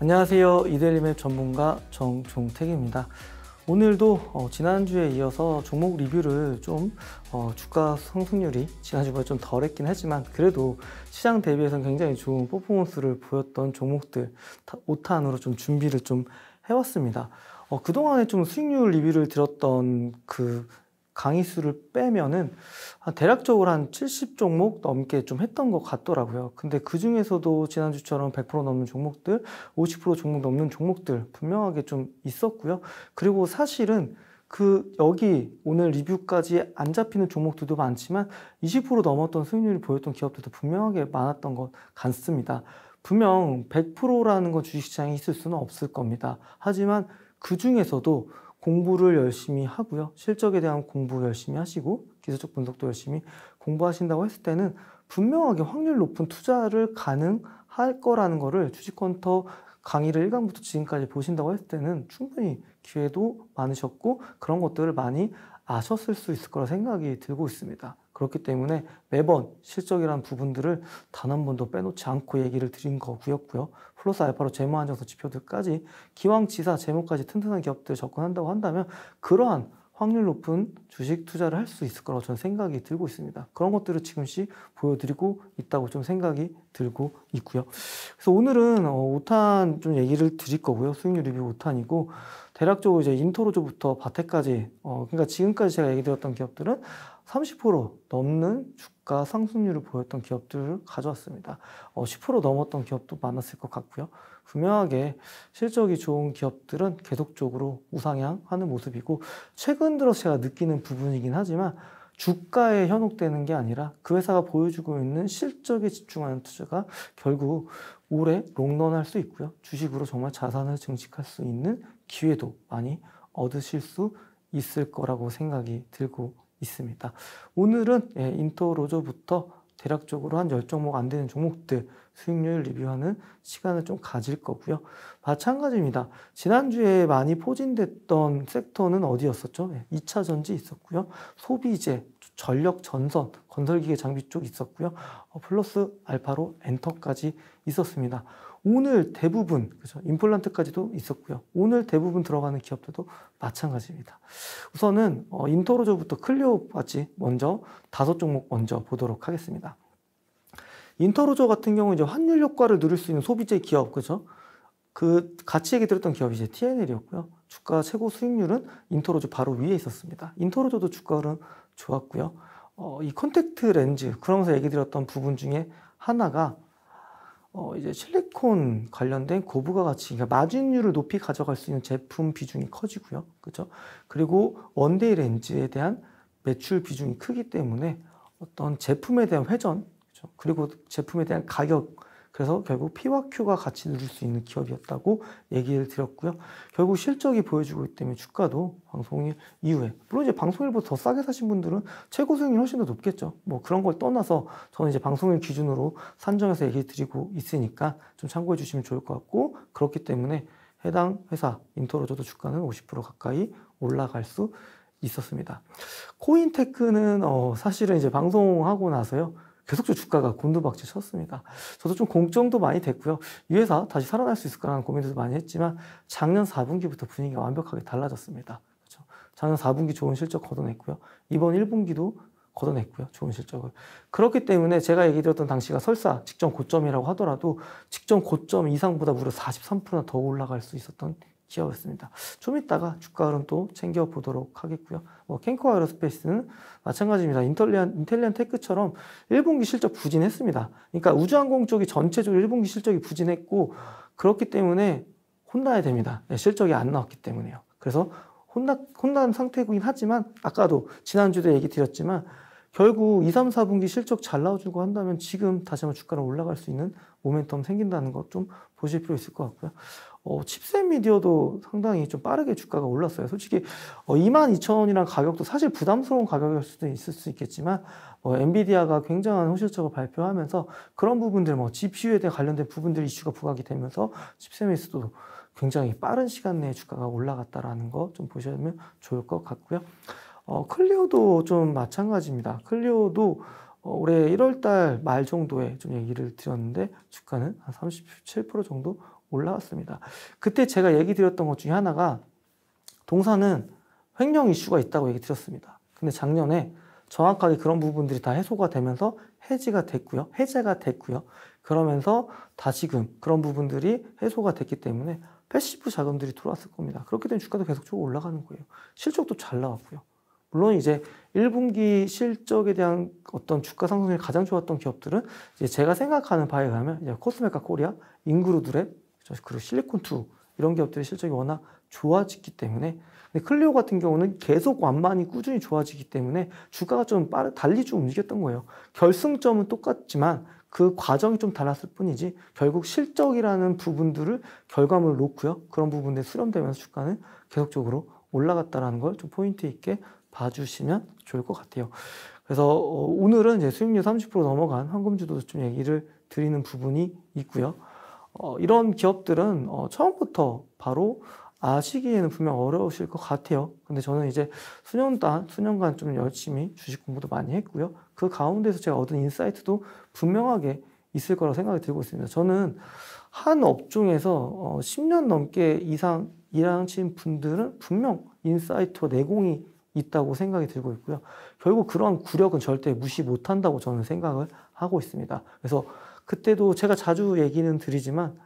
안녕하세요. 이데일리맵 전문가 정종택입니다. 오늘도 어, 지난주에 이어서 종목 리뷰를 좀 어, 주가 상승률이 지난주보다 좀 덜했긴 하지만 그래도 시장 대비해서는 굉장히 좋은 퍼포먼스를 보였던 종목들 5타 으로좀 준비를 좀 해왔습니다. 어, 그동안에 좀 수익률 리뷰를 들었던 그 강의 수를 빼면은 대략적으로 한 70종목 넘게 좀 했던 것 같더라고요. 근데 그 중에서도 지난주처럼 100% 넘는 종목들, 50% 종목 넘는 종목들 분명하게 좀 있었고요. 그리고 사실은 그 여기 오늘 리뷰까지 안 잡히는 종목들도 많지만 20% 넘었던 수익률을 보였던 기업들도 분명하게 많았던 것 같습니다. 분명 100%라는 건 주식시장에 있을 수는 없을 겁니다. 하지만 그 중에서도 공부를 열심히 하고요. 실적에 대한 공부 열심히 하시고 기술적 분석도 열심히 공부하신다고 했을 때는 분명하게 확률 높은 투자를 가능할 거라는 거를 주식헌터 강의를 1강부터 지금까지 보신다고 했을 때는 충분히 기회도 많으셨고 그런 것들을 많이 아셨을 수 있을 거라 생각이 들고 있습니다. 그렇기 때문에 매번 실적이라는 부분들을 단 한 번도 빼놓지 않고 얘기를 드린 거고요. 플러스 알파로 재무 안정성 지표들까지 기왕지사 재무까지 튼튼한 기업들 접근한다고 한다면 그러한 확률 높은 주식 투자를 할 수 있을 거라고 저는 생각이 들고 있습니다. 그런 것들을 지금씩 보여드리고 있다고 좀 생각이 들고 있고요. 그래서 오늘은 5탄 어, 좀 얘기를 드릴 거고요. 수익률 리뷰 5탄이고 대략적으로 이제 인토로조부터 바테까지 어, 그러니까 지금까지 제가 얘기 드렸던 기업들은 30% 넘는 주가 상승률을 보였던 기업들을 가져왔습니다. 어, 10% 넘었던 기업도 많았을 것 같고요. 분명하게 실적이 좋은 기업들은 계속적으로 우상향하는 모습이고 최근 들어 제가 느끼는 부분이긴 하지만 주가에 현혹되는 게 아니라 그 회사가 보여주고 있는 실적에 집중하는 투자가 결국 올해 롱런할 수 있고요. 주식으로 정말 자산을 증식할 수 있는 기회도 많이 얻으실 수 있을 거라고 생각이 들고 있습니다. 오늘은 예, 인터로저부터 대략적으로 한 10종목 안 되는 종목들 수익률 리뷰하는 시간을 좀 가질 거고요. 마찬가지입니다. 지난주에 많이 포진됐던 섹터는 어디였었죠? 2차 예, 전지 있었고요. 소비재, 전력 전선, 건설기계 장비 쪽 있었고요. 어, 플러스 알파로 엔터까지 있었습니다. 오늘 대부분 그죠 임플란트까지도 있었고요. 오늘 대부분 들어가는 기업들도 마찬가지입니다. 우선은 어, 인터로저부터 클리오까지 먼저 다섯 종목 먼저 보도록 하겠습니다. 인터로저 같은 경우 이제 환율 효과를 누릴 수 있는 소비재 기업 그죠? 그 같이 얘기 들었던 기업이 이제 TNL이었고요. 주가 최고 수익률은 인터로저 바로 위에 있었습니다. 인터로저도 주가 흐름 좋았고요. 어, 이 컨택트 렌즈 그러면서 얘기 드렸던 부분 중에 하나가 어, 이제 실리콘 관련된 고부가 가치, 그러니까 마진율을 높이 가져갈 수 있는 제품 비중이 커지고요. 그죠? 그리고 원데이 렌즈에 대한 매출 비중이 크기 때문에 어떤 제품에 대한 회전, 그죠? 그리고 제품에 대한 가격, 그래서 결국 P와 Q가 같이 누릴 수 있는 기업이었다고 얘기를 드렸고요. 결국 실적이 보여주고 있기 때문에 주가도 방송일 이후에 물론 이제 방송일보다 더 싸게 사신 분들은 최고 수익률이 훨씬 더 높겠죠. 뭐 그런 걸 떠나서 저는 이제 방송일 기준으로 산정해서 얘기 드리고 있으니까 좀 참고해 주시면 좋을 것 같고 그렇기 때문에 해당 회사 인터로저도 주가는 50% 가까이 올라갈 수 있었습니다. 코인테크는 어 사실은 이제 방송하고 나서요. 계속적 주가가 곤두박질 쳤습니다. 저도 좀 공정도 많이 됐고요. 이 회사 다시 살아날 수 있을까라는 고민도 많이 했지만 작년 4분기부터 분위기가 완벽하게 달라졌습니다. 그렇죠? 작년 4분기 좋은 실적 거둬냈고요. 이번 1분기도 걷어냈고요. 좋은 실적을. 그렇기 때문에 제가 얘기 드렸던 당시가 설사 직전 고점이라고 하더라도 직전 고점 이상보다 무려 43%나 더 올라갈 수 있었던 기업이었습니다. 좀 이따가 주가 흐름 또 챙겨보도록 하겠고요. 뭐 캔코 아이로스페이스는 마찬가지입니다. 인텔리안, 인텔리안 테크처럼 1분기 실적 부진했습니다. 그러니까 우주항공 쪽이 전체적으로 1분기 실적이 부진했고 그렇기 때문에 혼나야 됩니다. 예, 실적이 안 나왔기 때문에요. 그래서 혼나, 혼난 상태이긴 하지만 아까도 지난주도 얘기 드렸지만 결국 2, 3, 4분기 실적 잘 나와주고 한다면 지금 다시 한번 주가를 올라갈 수 있는 모멘텀 생긴다는 것좀 보실 필요 있을 것 같고요. 어, 칩셋 미디어도 상당히 좀 빠르게 주가가 올랐어요. 솔직히 어, 22,000원이란 가격도 사실 부담스러운 가격일 수도 있을 수 있겠지만 어, 엔비디아가 굉장한 호실적을 발표하면서 그런 부분들 뭐 GPU에 대해 관련된 부분들 이슈가 부각이 되면서 칩셋 미스도 굉장히 빠른 시간 내에 주가가 올라갔다라는 거 좀 보시면 좋을 것 같고요. 어, 클리오도 좀 마찬가지입니다. 클리오도 어, 올해 1월달 말 정도에 좀 얘기를 드렸는데 주가는 한 37% 정도 올라왔습니다. 그때 제가 얘기 드렸던 것 중에 하나가 동사는 횡령 이슈가 있다고 얘기 드렸습니다. 근데 작년에 정확하게 그런 부분들이 다 해소가 되면서 해지가 됐고요. 해제가 됐고요. 그러면서 다시금 그런 부분들이 해소가 됐기 때문에 패시브 자금들이 들어왔을 겁니다. 그렇게 되면 주가도 계속적 올라가는 거예요. 실적도 잘 나왔고요. 물론 이제 1분기 실적에 대한 어떤 주가 상승률이 가장 좋았던 기업들은 제가 생각하는 바에 의하면 코스메카 코리아, 잉그루드랩 그리고 실리콘투 이런 기업들의 실적이 워낙 좋아졌기 때문에 근데 클리오 같은 경우는 계속 완만히 꾸준히 좋아지기 때문에 주가가 좀 빠르, 달리 좀 움직였던 거예요. 결승점은 똑같지만 그 과정이 좀 달랐을 뿐이지 결국 실적이라는 부분들을 결과물을 놓고요. 그런 부분에 수렴되면서 주가는 계속적으로 올라갔다라는 걸 좀 포인트 있게 봐주시면 좋을 것 같아요. 그래서 어, 오늘은 이제 수익률 30% 넘어간 황금주도 도좀 얘기를 드리는 부분이 있고요. 어, 이런 기업들은 어, 처음부터 바로 아시기에는 분명 어려우실 것 같아요. 근데 저는 이제 수년간, 수년간 좀 열심히 주식 공부도 많이 했고요. 그 가운데서 제가 얻은 인사이트도 분명하게 있을 거라고 생각이 들고 있습니다. 저는 한 업종에서 어, 10년 넘게 이상 일하신 분들은 분명 인사이트 내공이 있다고 생각이 들고 있고요. 결국 그런 구력은 절대 무시 못한다고 저는 생각을 하고 있습니다. 그래서 그때도 제가 자주 얘기는 드리지만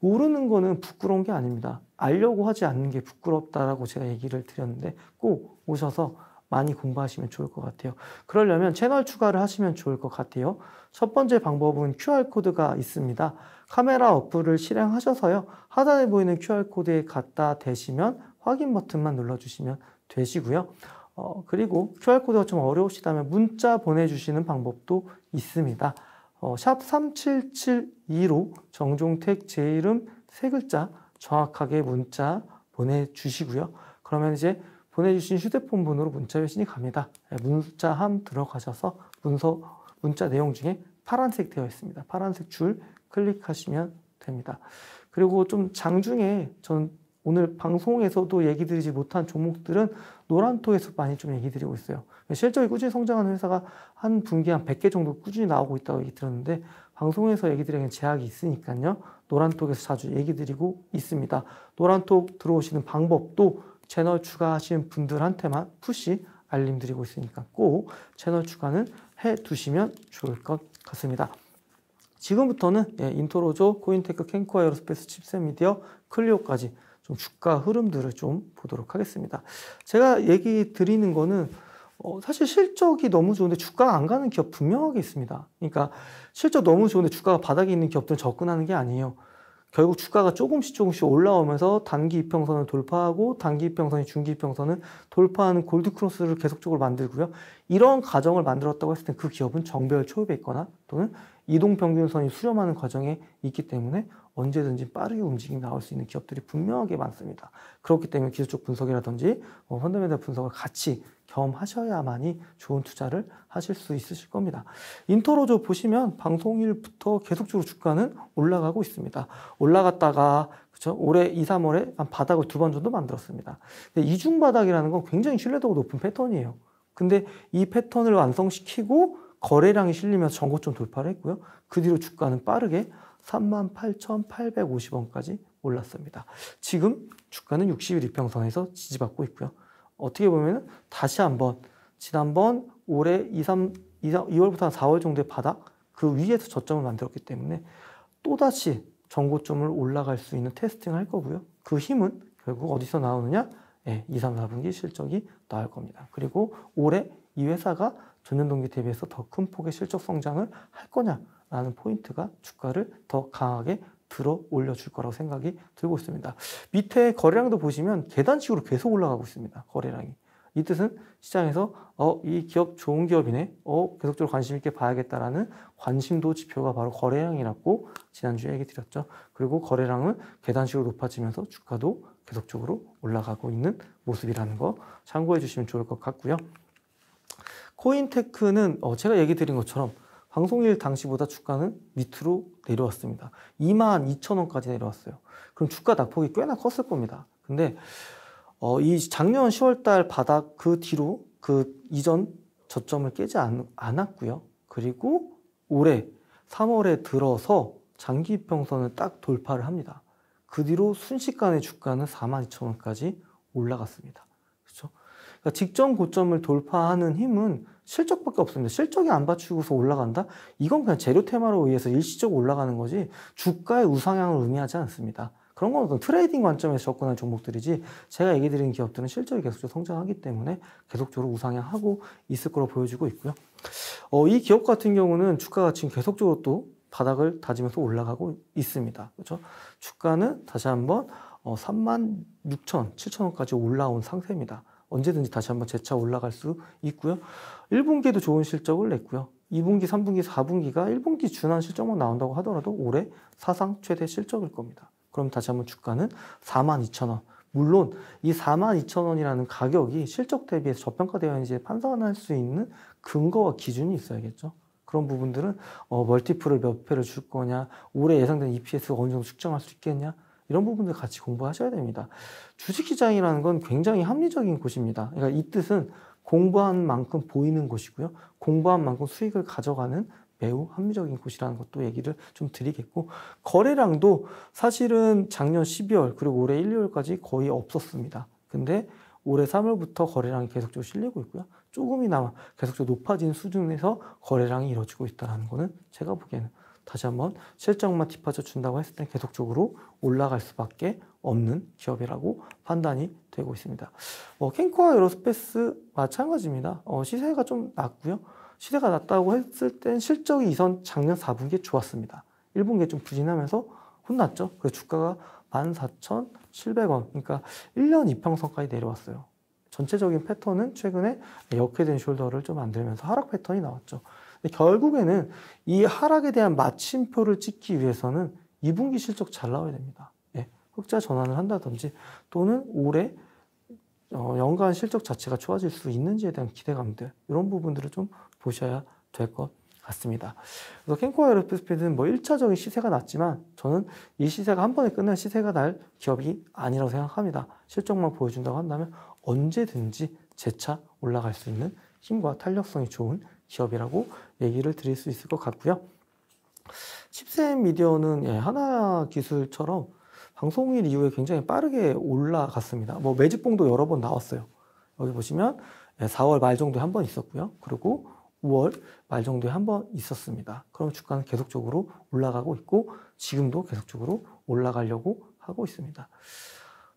모르는 거는 부끄러운 게 아닙니다. 알려고 하지 않는 게 부끄럽다라고 제가 얘기를 드렸는데 꼭 오셔서 많이 공부하시면 좋을 것 같아요. 그러려면 채널 추가를 하시면 좋을 것 같아요. 첫 번째 방법은 QR코드가 있습니다. 카메라 어플을 실행하셔서요. 하단에 보이는 QR코드에 갖다 대시면 확인 버튼만 눌러주시면 되시고요. 어, 그리고 QR코드가 좀 어려우시다면 문자 보내주시는 방법도 있습니다. 어, 3772로 정종택 제 이름 세 글자 정확하게 문자 보내주시고요. 그러면 이제 보내주신 휴대폰 번호로 문자 회신이 갑니다. 예, 문자 함 들어가셔서 문서 문자 내용 중에 파란색 되어 있습니다. 파란색 줄 클릭하시면 됩니다. 그리고 좀 장중에 전 오늘 방송에서도 얘기 드리지 못한 종목들은 노란토에서 많이 좀 얘기 드리고 있어요. 실적이 꾸준히 성장하는 회사가 한분기한 100개 정도 꾸준히 나오고 있다고 얘기 들었는데 방송에서 얘기 드리기엔 제약이 있으니까요. 노란톡에서 자주 얘기 드리고 있습니다. 노란톡 들어오시는 방법도 채널 추가하신 분들한테만 푸시 알림 드리고 있으니까 꼭 채널 추가는 해 두시면 좋을 것 같습니다. 지금부터는 예, 인토로조, 코인테크, 캔코아 에어로스페이스, 칩셋 미디어, 클리오까지 좀 주가 흐름들을 좀 보도록 하겠습니다. 제가 얘기 드리는 거는 어, 사실 실적이 너무 좋은데 주가가 안 가는 기업 분명하게 있습니다. 그러니까 실적 너무 좋은데 주가가 바닥에 있는 기업들은 접근하는 게 아니에요. 결국 주가가 조금씩 조금씩 올라오면서 단기 이평선을 돌파하고 단기 이평선이 중기 이평선을 돌파하는 골드 크로스를 계속적으로 만들고요. 이런 과정을 만들었다고 했을 때 그 기업은 정배열 초입에 있거나 또는 이동 평균선이 수렴하는 과정에 있기 때문에 언제든지 빠르게 움직임이 나올 수 있는 기업들이 분명하게 많습니다. 그렇기 때문에 기술적 분석이라든지 어, 펀더멘탈 분석을 같이 경험하셔야만이 좋은 투자를 하실 수 있으실 겁니다. 인터로저 보시면 방송일부터 계속적으로 주가는 올라가고 있습니다. 올라갔다가 그렇죠? 올해 2, 3월에 한 바닥을 두 번 정도 만들었습니다. 이중 바닥이라는 건 굉장히 신뢰도가 높은 패턴이에요. 근데 이 패턴을 완성시키고 거래량이 실리면서 전고점 돌파를 했고요. 그 뒤로 주가는 빠르게 38,850원까지 올랐습니다. 지금 주가는 6 1일평선에서 지지받고 있고요. 어떻게 보면 다시 한번 지난번 올해 2, 3, 2, 2월부터 한 4월 정도의 바닥 그 위에서 저점을 만들었기 때문에 또다시 전고점을 올라갈 수 있는 테스팅을 할 거고요. 그 힘은 결국 어디서 나오느냐? 예, 2, 3, 4분기 실적이 나올 겁니다. 그리고 올해 이 회사가 전년 동기 대비해서 더 큰 폭의 실적 성장을 할 거냐라는 포인트가 주가를 더 강하게 들어 올려줄 거라고 생각이 들고 있습니다. 밑에 거래량도 보시면 계단식으로 계속 올라가고 있습니다. 거래량이. 이 뜻은 시장에서 어, 이 기업 좋은 기업이네. 어, 계속적으로 관심 있게 봐야겠다라는 관심도 지표가 바로 거래량이라고 지난주에 얘기 드렸죠. 그리고 거래량은 계단식으로 높아지면서 주가도 계속적으로 올라가고 있는 모습이라는 거 참고해 주시면 좋을 것 같고요. 코인테크는 어, 제가 얘기 드린 것처럼 방송일 당시보다 주가는 밑으로 내려왔습니다. 2만 2천 원까지 내려왔어요. 그럼 주가 낙폭이 꽤나 컸을 겁니다. 근데 어, 이 작년 10월달 바닥 그 뒤로 그 이전 저점을 깨지 않, 않았고요. 그리고 올해 3월에 들어서 장기 평선을 딱 돌파를 합니다. 그 뒤로 순식간에 주가는 42,000원까지 올라갔습니다. 그렇죠? 그러니까 직전 고점을 돌파하는 힘은 실적밖에 없습니다. 실적이 안 받치고서 올라간다? 이건 그냥 재료 테마로 의해서 일시적으로 올라가는 거지 주가의 우상향을 의미하지 않습니다. 그런 건 어떤 트레이딩 관점에서 접근한 종목들이지 제가 얘기 드린 기업들은 실적이 계속적으로 성장하기 때문에 계속적으로 우상향하고 있을 거로 보여지고 있고요. 어, 이 기업 같은 경우는 주가가 지금 계속적으로 또 바닥을 다지면서 올라가고 있습니다. 그렇죠? 주가는 다시 한번 어, 3만 6천, 7천 원까지 올라온 상태입니다. 언제든지 다시 한번 재차 올라갈 수 있고요. 1분기에도 좋은 실적을 냈고요. 2분기, 3분기, 4분기가 1분기 준한 실적만 나온다고 하더라도 올해 사상 최대 실적일 겁니다. 그럼 다시 한번 주가는 4만 2천 원. 물론 이 4만 2천 원이라는 가격이 실적 대비해서 저평가되어 있는지 판단할 수 있는 근거와 기준이 있어야겠죠. 그런 부분들은 어, 멀티플을 몇 배를 줄 거냐, 올해 예상된 EPS가 어느 정도 측정할 수 있겠냐, 이런 부분들 같이 공부하셔야 됩니다. 주식시장이라는 건 굉장히 합리적인 곳입니다. 그러니까 이 뜻은 공부한 만큼 보이는 곳이고요. 공부한 만큼 수익을 가져가는 매우 합리적인 곳이라는 것도 얘기를 좀 드리겠고 거래량도 사실은 작년 12월 그리고 올해 1, 2월까지 거의 없었습니다. 근데 올해 3월부터 거래량이 계속적으로 실리고 있고요. 조금이나마 계속적으로 높아진 수준에서 거래량이 이루어지고 있다는 거는 제가 보기에는 다시 한번 실적만 뒷받쳐 준다고 했을 때 계속적으로 올라갈 수밖에 없는 기업이라고 판단이 되고 있습니다. 어, 캔코와 에로스페이스 마찬가지입니다. 어, 시세가 좀 낮고요. 시세가 낮다고 했을 땐 실적이 이선 작년 4분기에 좋았습니다. 1분기에 좀 부진하면서 혼났죠. 그래서 주가가 14,000 700원. 그러니까 1년 이평선까지 내려왔어요. 전체적인 패턴은 최근에 역회된 숄더를 좀 만들면서 하락 패턴이 나왔죠. 결국에는 이 하락에 대한 마침표를 찍기 위해서는 2분기 실적 잘 나와야 됩니다. 예, 흑자 전환을 한다든지 또는 올해 어, 연간 실적 자체가 좋아질 수 있는지에 대한 기대감들 이런 부분들을 좀 보셔야 될것 같습니다. 그래서 캔코와 에어로스페이는뭐 1차적인 시세가 났지만 저는 이 시세가 한 번에 끝날 시세가 날 기업이 아니라고 생각합니다. 실적만 보여준다고 한다면 언제든지 재차 올라갈 수 있는 힘과 탄력성이 좋은 기업이라고 얘기를 드릴 수 있을 것 같고요. 1 0 미디어는 예, 하나 기술처럼 방송일 이후에 굉장히 빠르게 올라갔습니다. 뭐 매집봉도 여러 번 나왔어요. 여기 보시면 4월 예, 말 정도에 한 번 있었고요. 그리고 5월 말 정도에 한 번 있었습니다. 그럼 주가는 계속적으로 올라가고 있고 지금도 계속적으로 올라가려고 하고 있습니다.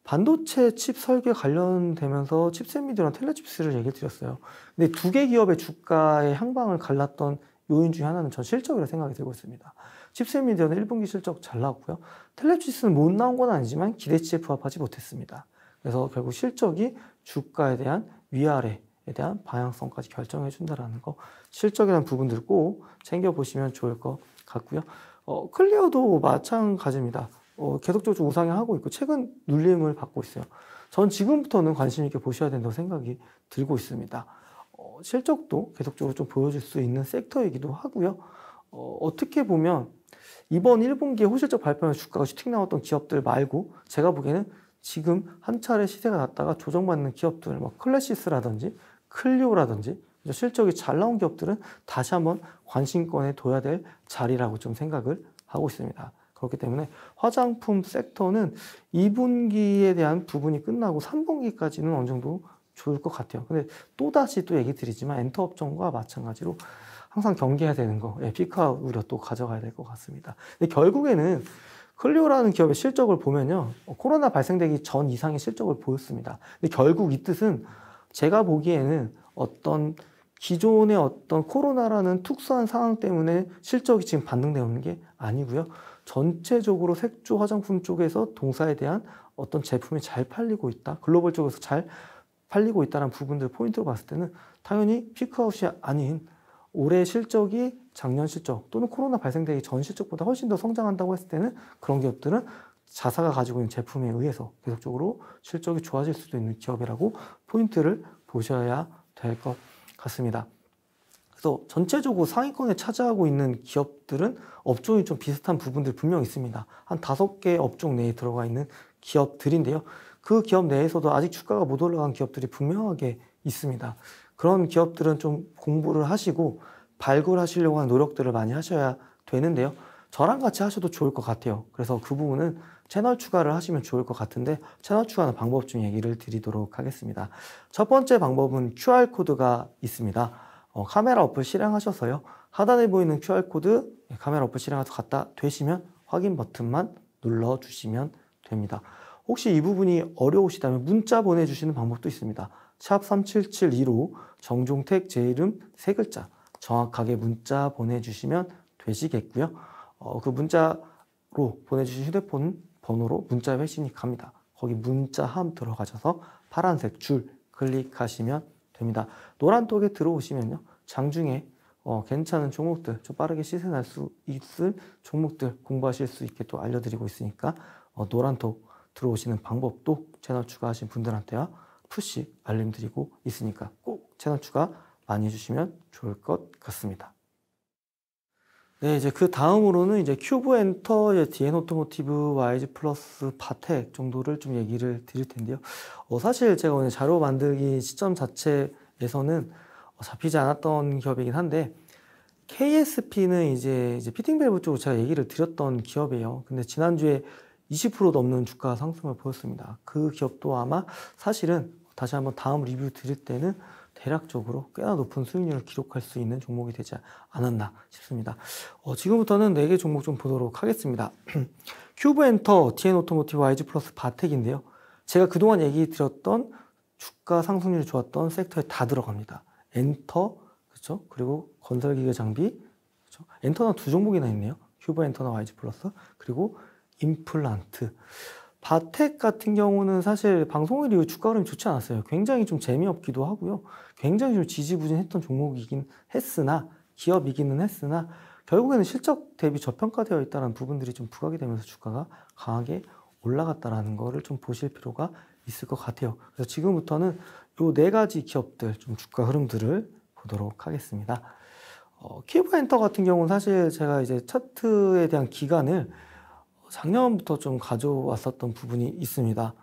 반도체 칩 설계 관련되면서 칩셋미디어랑 텔레칩스를 얘기 드렸어요. 근데 두 개 기업의 주가의 향방을 갈랐던 요인 중에 하나는 전 실적이라 생각이 들고 있습니다. 칩셋미디어는 1분기 실적 잘 나왔고요. 텔레칩스는 못 나온 건 아니지만 기대치에 부합하지 못했습니다. 그래서 결국 실적이 주가에 대한 위아래 에 대한 방향성까지 결정해 준다라는 거 실적이라는 부분들 꼭 챙겨 보시면 좋을 것 같고요. 어, 클리어도 마찬가지입니다. 어, 계속적으로 우상향하고 있고 최근 눌림을 받고 있어요. 전 지금부터는 관심 있게 보셔야 된다고 생각이 들고 있습니다. 어, 실적도 계속적으로 좀 보여줄 수 있는 섹터이기도 하고요. 어, 떻게 보면 이번 1분기에 호실적 발표하면 주가가 슈팅 나왔던 기업들 말고 제가 보기에는 지금 한 차례 시세가 났다가 조정받는 기업들, 뭐 클래시스라든지 클리오라든지 실적이 잘 나온 기업들은 다시 한번 관심권에 둬야 될 자리라고 좀 생각을 하고 있습니다. 그렇기 때문에 화장품 섹터는 2분기에 대한 부분이 끝나고 3분기까지는 어느 정도 좋을 것 같아요. 근데 또다시 또 얘기 드리지만 엔터 업종과 마찬가지로 항상 경계해야 되는 거, 예, 피카 우려 또 가져가야 될 것 같습니다. 근데 결국에는 클리오라는 기업의 실적을 보면요. 어, 코로나 발생되기 전 이상의 실적을 보였습니다. 근데 결국 이 뜻은 제가 보기에는 어떤 기존의 어떤 코로나라는 특수한 상황 때문에 실적이 지금 반등되는게 아니고요. 전체적으로 색조 화장품 쪽에서 동사에 대한 어떤 제품이 잘 팔리고 있다. 글로벌 쪽에서 잘 팔리고 있다는 부분들 포인트로 봤을 때는 당연히 피크아웃이 아닌 올해 실적이 작년 실적 또는 코로나 발생되기 전 실적보다 훨씬 더 성장한다고 했을 때는 그런 기업들은 자사가 가지고 있는 제품에 의해서 계속적으로 실적이 좋아질 수도 있는 기업이라고 포인트를 보셔야 될 것 같습니다. 그래서 전체적으로 상위권에 차지하고 있는 기업들은 업종이 좀 비슷한 부분들 분명 있습니다. 한 다섯 개 업종 내에 들어가 있는 기업들인데요. 그 기업 내에서도 아직 주가가 못 올라간 기업들이 분명하게 있습니다. 그런 기업들은 좀 공부를 하시고 발굴하시려고 하는 노력들을 많이 하셔야 되는데요. 저랑 같이 하셔도 좋을 것 같아요. 그래서 그 부분은 채널 추가를 하시면 좋을 것 같은데 채널 추가하는 방법 중 얘기를 드리도록 하겠습니다. 첫 번째 방법은 QR코드가 있습니다. 어, 카메라 어플 실행하셔서요. 하단에 보이는 QR코드 예, 카메라 어플 실행해서 갖다 대시면 확인 버튼만 눌러주시면 됩니다. 혹시 이 부분이 어려우시다면 문자 보내주시는 방법도 있습니다. 샵 3772로 정종택 제 이름 세 글자 정확하게 문자 보내주시면 되시겠고요. 어, 그 문자로 보내주신 휴대폰 번호로 문자 회신이 갑니다. 거기 문자 함 들어가셔서 파란색 줄 클릭하시면 됩니다. 노란 톡에 들어오시면요. 장중에 어, 괜찮은 종목들, 좀 빠르게 시세 날 수 있을 종목들 공부하실 수 있게 또 알려드리고 있으니까 어, 노란 톡 들어오시는 방법도 채널 추가하신 분들한테요. 푸시 알림 드리고 있으니까 꼭 채널 추가 많이 해주시면 좋을 것 같습니다. 네, 이제 그 다음으로는 이제 큐브 엔터, 이제 오토모티브, YG 플러스, 바텍 정도를 좀 얘기를 드릴 텐데요. 어, 사실 제가 오늘 자료 만들기 시점 자체에서는 어, 잡히지 않았던 기업이긴 한데, KSP는 이제, 이제 피팅밸브 쪽으로 제가 얘기를 드렸던 기업이에요. 근데 지난주에 20% 넘는 주가 상승을 보였습니다. 그 기업도 아마 사실은 다시 한번 다음 리뷰 드릴 때는 대략적으로 꽤나 높은 수익률을 기록할 수 있는 종목이 되지 않았나 싶습니다. 어, 지금부터는 4개 종목 좀 보도록 하겠습니다. 큐브엔터, TN오토모티브, YG플러스, 바텍인데요. 제가 그동안 얘기 드렸던 주가 상승률이 좋았던 섹터에 다 들어갑니다. 엔터, 그죠 그리고 건설기계 장비, 그죠 엔터나 두 종목이나 있네요. 큐브엔터나 YG플러스, 그리고 임플란트. 바텍 같은 경우는 사실 방송일 이후 주가 흐름이 좋지 않았어요. 굉장히 좀 재미없기도 하고요. 굉장히 좀 지지부진했던 종목이긴 했으나 기업이기는 했으나 결국에는 실적 대비 저평가되어 있다는 부분들이 좀 부각이 되면서 주가가 강하게 올라갔다라는 거를 좀 보실 필요가 있을 것 같아요. 그래서 지금부터는 요 네 가지 기업들 좀 주가 흐름들을 보도록 하겠습니다. 어, 키브엔터 같은 경우는 사실 제가 이제 차트에 대한 기간을 작년부터 좀 가져왔었던 부분이 있습니다.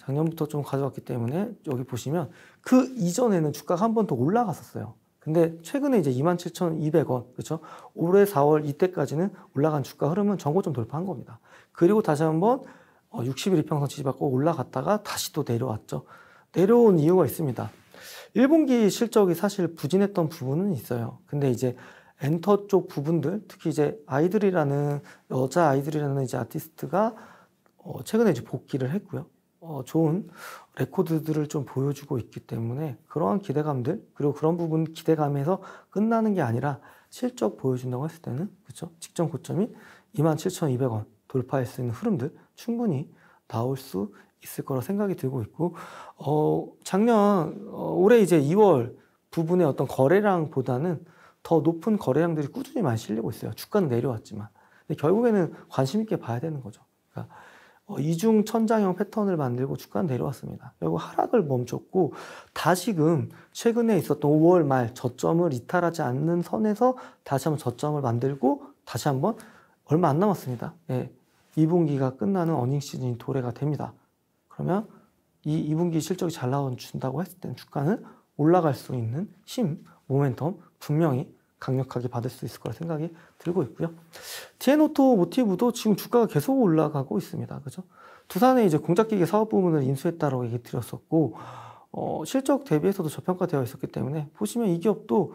작년부터 좀 가져왔기 때문에 여기 보시면 그 이전에는 주가가 한 번 더 올라갔었어요. 근데 최근에 이제 27,200원, 그렇죠? 올해 4월 이때까지는 올라간 주가 흐름은 전고좀 돌파한 겁니다. 그리고 다시 한 번 6 어, 1일평선 지지받고 올라갔다가 다시 또 내려왔죠. 내려온 이유가 있습니다. 1분기 실적이 사실 부진했던 부분은 있어요. 근데 이제 엔터 쪽 부분들 특히 이제 아이들이라는 여자 아이들이라는 이제 아티스트가 어, 최근에 이제 복귀를 했고요. 어, 좋은 레코드들을 좀 보여주고 있기 때문에 그러한 기대감들 그리고 그런 부분 기대감에서 끝나는 게 아니라 실적 보여준다고 했을 때는 그쵸 직전 고점이 27,200원 돌파할 수 있는 흐름들 충분히 나올 수 있을 거라 생각이 들고 있고 어, 작년 어, 올해 이제 2월 부분의 어떤 거래량보다는 더 높은 거래량들이 꾸준히 많이 실리고 있어요. 주가는 내려왔지만. 근데 결국에는 관심 있게 봐야 되는 거죠. 그러니까 어, 이중 천장형 패턴을 만들고 주가는 내려왔습니다. 그리고 하락을 멈췄고 다시금 최근에 있었던 5월 말 저점을 이탈하지 않는 선에서 다시 한번 저점을 만들고 다시 한번 얼마 안 남았습니다. 예. 2분기가 끝나는 어닝 시즌이 도래가 됩니다. 그러면 이 2분기 실적이 잘 나온다고 준 했을 때는 주가는 올라갈 수 있는 힘, 모멘텀 분명히 강력하게 받을 수 있을 거라 생각이 들고 있고요. 디에노토 모티브도 지금 주가가 계속 올라가고 있습니다. 그죠? 두산의 이제 공작기계 사업 부문을 인수했다라고 얘기 드렸었고, 어, 실적 대비해서도 저평가되어 있었기 때문에 보시면 이 기업도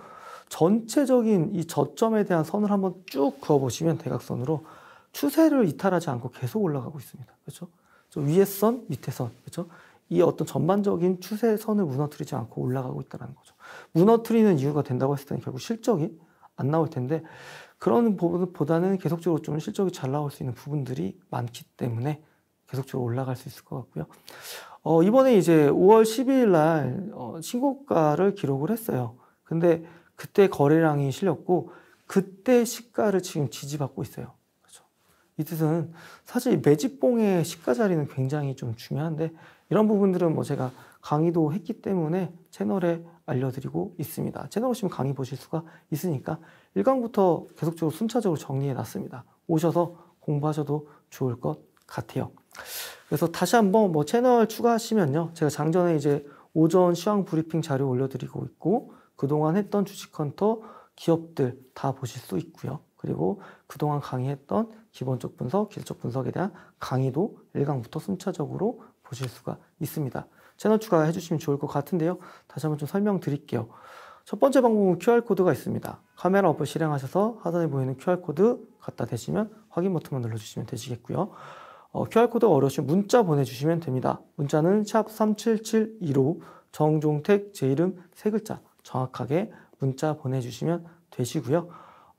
전체적인 이 저점에 대한 선을 한번 쭉 그어보시면 대각선으로 추세를 이탈하지 않고 계속 올라가고 있습니다. 그죠 위에 선, 밑에 선, 그죠이 어떤 전반적인 추세 선을 무너뜨리지 않고 올라가고 있다는 거죠. 무너뜨리는 이유가 된다고 했을 때는 결국 실적이 안 나올 텐데 그런 부분보다는 계속적으로 좀 실적이 잘 나올 수 있는 부분들이 많기 때문에 계속적으로 올라갈 수 있을 것 같고요. 어, 이번에 이제 5월 12일 날 어, 신고가를 기록을 했어요. 근데 그때 거래량이 실렸고 그때 시가를 지금 지지받고 있어요. 그렇죠? 이 뜻은 사실 매집봉의 시가 자리는 굉장히 좀 중요한데 이런 부분들은 뭐 제가 강의도 했기 때문에 채널에 알려드리고 있습니다. 채널 오시면 강의 보실 수가 있으니까 1강부터 계속적으로 순차적으로 정리해 놨습니다. 오셔서 공부하셔도 좋을 것 같아요. 그래서 다시 한번 뭐 채널 추가하시면요. 제가 장전에 이제 오전 시황 브리핑 자료 올려드리고 있고 그동안 했던 주식헌터 기업들 다 보실 수 있고요. 그리고 그동안 강의했던 기본적 분석, 기술적 분석에 대한 강의도 1강부터 순차적으로 보실 수가 있습니다. 채널 추가해 주시면 좋을 것 같은데요. 다시 한번 좀 설명드릴게요. 첫 번째 방법은 QR코드가 있습니다. 카메라 어플 실행하셔서 하단에 보이는 QR코드 갖다 대시면 확인 버튼만 눌러주시면 되시겠고요. 어, QR코드가 어려우시면 문자 보내주시면 됩니다. 문자는 샵 3 7 7 2 5 정종택 제 이름 세 글자 정확하게 문자 보내주시면 되시고요.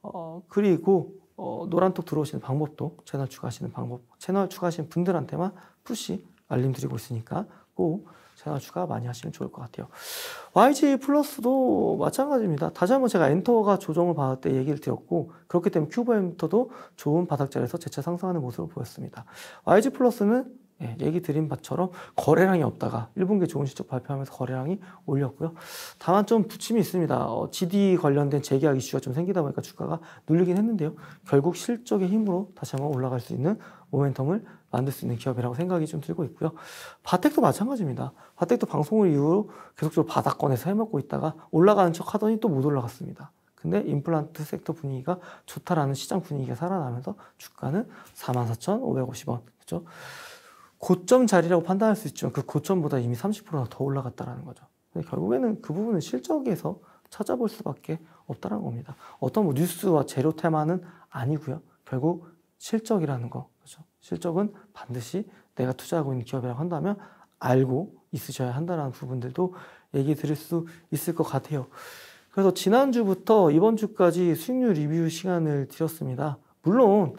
어, 그리고 어, 노란톡 들어오시는 방법도 채널 추가하시는 방법, 채널 추가하신 분들한테만 푸시 알림 드리고 있으니까 꼭 제가 추가 많이 하시면 좋을 것 같아요. YG 플러스도 마찬가지입니다. 다시 한번 제가 엔터가 조정을 받을 때 얘기를 드렸고 그렇기 때문에 큐브 엔터도 좋은 바닥자리에서 재차 상승하는 모습을 보였습니다. YG 플러스는 예, 얘기 드린 바처럼 거래량이 없다가 1분기 좋은 실적 발표하면서 거래량이 올렸고요. 다만 좀 부침이 있습니다. 어, GD 관련된 재계약 이슈가 좀 생기다 보니까 주가가 눌리긴 했는데요. 결국 실적의 힘으로 다시 한번 올라갈 수 있는 모멘텀을 만들 수 있는 기업이라고 생각이 좀 들고 있고요. 바텍도 마찬가지입니다. 바텍도 방송을 이후로 계속적으로 바닥권에서 해먹고 있다가 올라가는 척 하더니 또 못 올라갔습니다. 근데 임플란트 섹터 분위기가 좋다라는 시장 분위기가 살아나면서 주가는 44,550원. 그죠? 렇 고점 자리라고 판단할 수 있지만 그 고점보다 이미 30%나 더 올라갔다라는 거죠. 결국에는 그 부분은 실적에서 찾아볼 수밖에 없다는 겁니다. 어떤 뭐 뉴스와 재료 테마는 아니고요. 결국 실적이라는 거. 그죠? 렇 실적은 반드시 내가 투자하고 있는 기업이라고 한다면 알고 있으셔야 한다는 부분들도 얘기 드릴 수 있을 것 같아요. 그래서 지난주부터 이번 주까지 수익률 리뷰 시간을 드렸습니다. 물론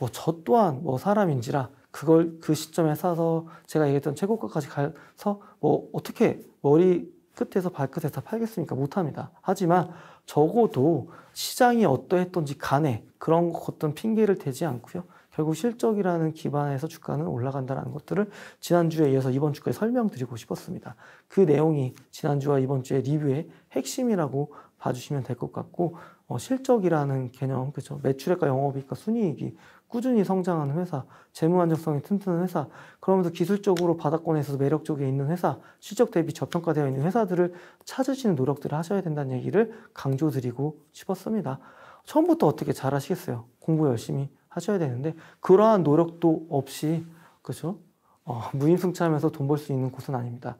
뭐 저 또한 뭐 사람인지라 그걸 그 시점에 사서 제가 얘기했던 최고가까지 가서 뭐 어떻게 머리 끝에서 발끝에 서 팔겠습니까? 못합니다. 하지만 적어도 시장이 어떠했던지 간에 그런 어떤 핑계를 대지 않고요. 결국 실적이라는 기반에서 주가는 올라간다는 것들을 지난주에 이어서 이번 주까지 설명드리고 싶었습니다. 그 내용이 지난주와 이번 주의 리뷰의 핵심이라고 봐주시면 될 것 같고 어, 실적이라는 개념, 그죠 매출액과 영업이익과 순이익이 꾸준히 성장하는 회사, 재무 안정성이 튼튼한 회사, 그러면서 기술적으로 바닥권에서 매력 쪽에 있는 회사, 실적 대비 저평가되어 있는 회사들을 찾으시는 노력들을 하셔야 된다는 얘기를 강조드리고 싶었습니다. 처음부터 어떻게 잘하시겠어요? 공부 열심히 하셔야 되는데 그러한 노력도 없이 그죠 어, 무임승차하면서 돈 벌 수 있는 곳은 아닙니다.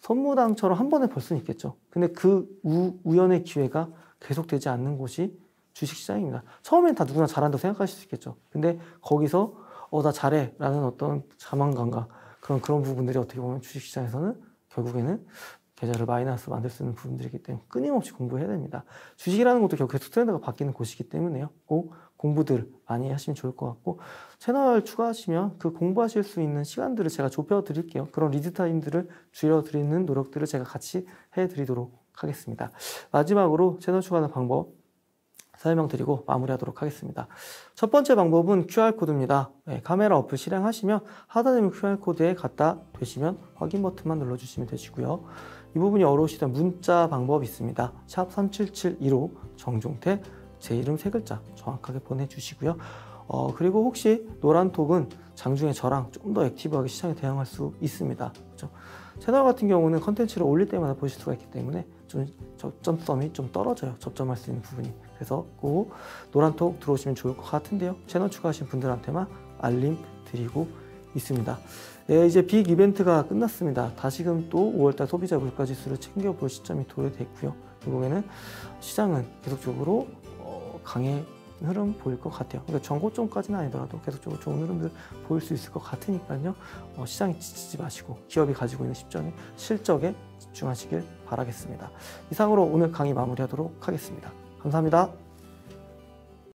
선무당처럼 한 번에 벌 수는 있겠죠. 근데 그 우, 우연의 기회가 계속되지 않는 곳이 주식시장입니다. 처음엔 다 누구나 잘한다고 생각하실 수 있겠죠. 근데 거기서 어, 나 잘해 라는 어떤 자만감과 그런 그런 부분들이 어떻게 보면 주식시장에서는 결국에는 계좌를 마이너스 만들 수 있는 부분들이기 때문에 끊임없이 공부해야 됩니다. 주식이라는 것도 결국 계속 트렌드가 바뀌는 곳이기 때문에요. 꼭 공부들 많이 하시면 좋을 것 같고 채널 추가하시면 그 공부하실 수 있는 시간들을 제가 좁혀 드릴게요. 그런 리드 타임들을 줄여 드리는 노력들을 제가 같이 해 드리도록 하겠습니다. 마지막으로 채널 추가하는 방법 설명드리고 마무리하도록 하겠습니다. 첫 번째 방법은 QR코드입니다. 네, 카메라 어플 실행하시면 하단에 QR코드에 갖다 대시면 확인 버튼만 눌러주시면 되시고요. 이 부분이 어려우시다면 문자 방법이 있습니다. 샵 3771호 정종태 제 이름 세 글자 정확하게 보내주시고요. 어, 그리고 혹시 노란톡은 장중에 저랑 좀 더 액티브하게 시장에 대항할 수 있습니다. 그렇죠? 채널 같은 경우는 컨텐츠를 올릴 때마다 보실 수가 있기 때문에 좀 접점성이 좀 떨어져요. 접점할 수 있는 부분이. 그래서 꼭 노란톡 들어오시면 좋을 것 같은데요. 채널 추가하신 분들한테만 알림 드리고 있습니다. 예, 이제 빅 이벤트가 끝났습니다. 다시금 또 5월달 소비자 물가지수를 챙겨볼 시점이 도래됐고요. 결국에는 시장은 계속적으로 강의 흐름 보일 것 같아요. 그러니까 전고점까지는 아니더라도 계속 좀 좋은 흐름들 보일 수 있을 것 같으니까요. 어, 시장에 지치지 마시고 기업이 가지고 있는 10점의 실적에 집중하시길 바라겠습니다. 이상으로 오늘 강의 마무리하도록 하겠습니다. 감사합니다.